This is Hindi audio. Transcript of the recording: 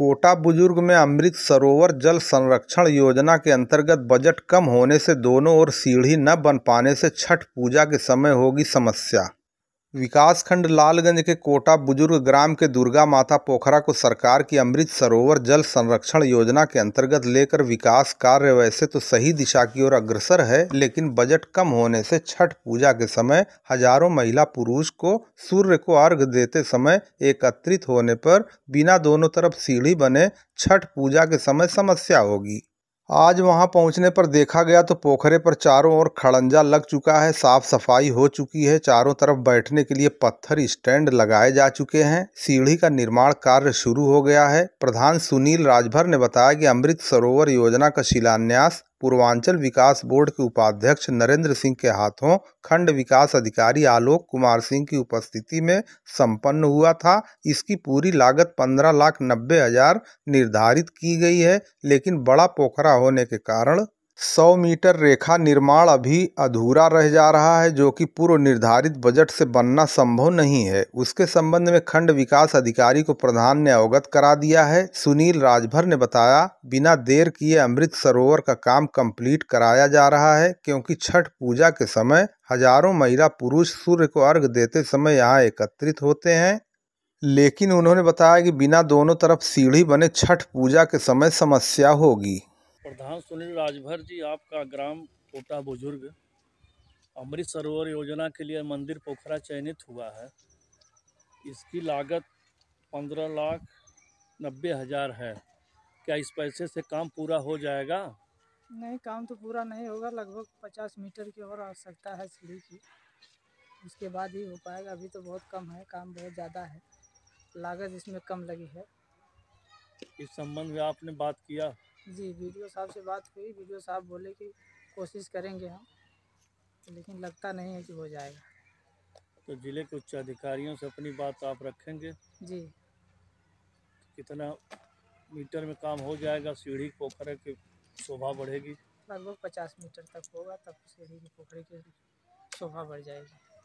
कोटा बुजुर्ग में अमृत सरोवर जल संरक्षण योजना के अंतर्गत बजट कम होने से दोनों ओर सीढ़ी न बन पाने से छठ पूजा के समय होगी समस्या विकासखंड लालगंज के कोटा बुजुर्ग ग्राम के दुर्गा माता पोखरा को सरकार की अमृत सरोवर जल संरक्षण योजना के अंतर्गत लेकर विकास कार्य वैसे तो सही दिशा की ओर अग्रसर है लेकिन बजट कम होने से छठ पूजा के समय हजारों महिला पुरुष को सूर्य को अर्घ देते समय एकत्रित होने पर बिना दोनों तरफ सीढ़ी बने छठ पूजा के समय समस्या होगी आज वहां पहुंचने पर देखा गया तो पोखरे पर चारों ओर खड़ंजा लग चुका है साफ सफाई हो चुकी है चारों तरफ बैठने के लिए पत्थर स्टैंड लगाए जा चुके हैं सीढ़ी का निर्माण कार्य शुरू हो गया है प्रधान सुनील राजभर ने बताया कि अमृत सरोवर योजना का शिलान्यास पूर्वांचल विकास बोर्ड के उपाध्यक्ष नरेंद्र सिंह के हाथों खंड विकास अधिकारी आलोक कुमार सिंह की उपस्थिति में संपन्न हुआ था इसकी पूरी लागत पंद्रह लाख नब्बे हजार निर्धारित की गई है लेकिन बड़ा पोखरा होने के कारण सौ मीटर रेखा निर्माण अभी अधूरा रह जा रहा है जो कि पूर्व निर्धारित बजट से बनना संभव नहीं है उसके संबंध में खंड विकास अधिकारी को प्रधान ने अवगत करा दिया है सुनील राजभर ने बताया बिना देर किए अमृत सरोवर का काम कंप्लीट कराया जा रहा है क्योंकि छठ पूजा के समय हजारों महिला पुरुष सूर्य को अर्घ देते समय यहाँ एकत्रित होते हैं लेकिन उन्होंने बताया कि बिना दोनों तरफ सीढ़ी बने छठ पूजा के समय समस्या होगी प्रधान सुनील राजभर जी आपका ग्राम कोटा बुजुर्ग अमृत सरोवर योजना के लिए मंदिर पोखरा चयनित हुआ है इसकी लागत पंद्रह लाख नब्बे हज़ार है क्या इस पैसे से काम पूरा हो जाएगा नहीं काम तो पूरा नहीं होगा लगभग पचास मीटर की और आवश्यकता है सीढ़ी की उसके बाद ही हो पाएगा अभी तो बहुत कम है काम बहुत ज़्यादा है लागत इसमें कम लगी है इस संबंध में आपने बात किया जी वीडियो साहब से बात हुई वीडियो साहब बोले कि कोशिश करेंगे हम लेकिन लगता नहीं है कि हो जाएगा तो ज़िले के उच्च अधिकारियों से अपनी बात आप रखेंगे जी कितना मीटर में काम हो जाएगा सीढ़ी पोखरे की शोभा बढ़ेगी लगभग पचास मीटर तक होगा तब सीढ़ी की पोखरे की शोभा बढ़ जाएगी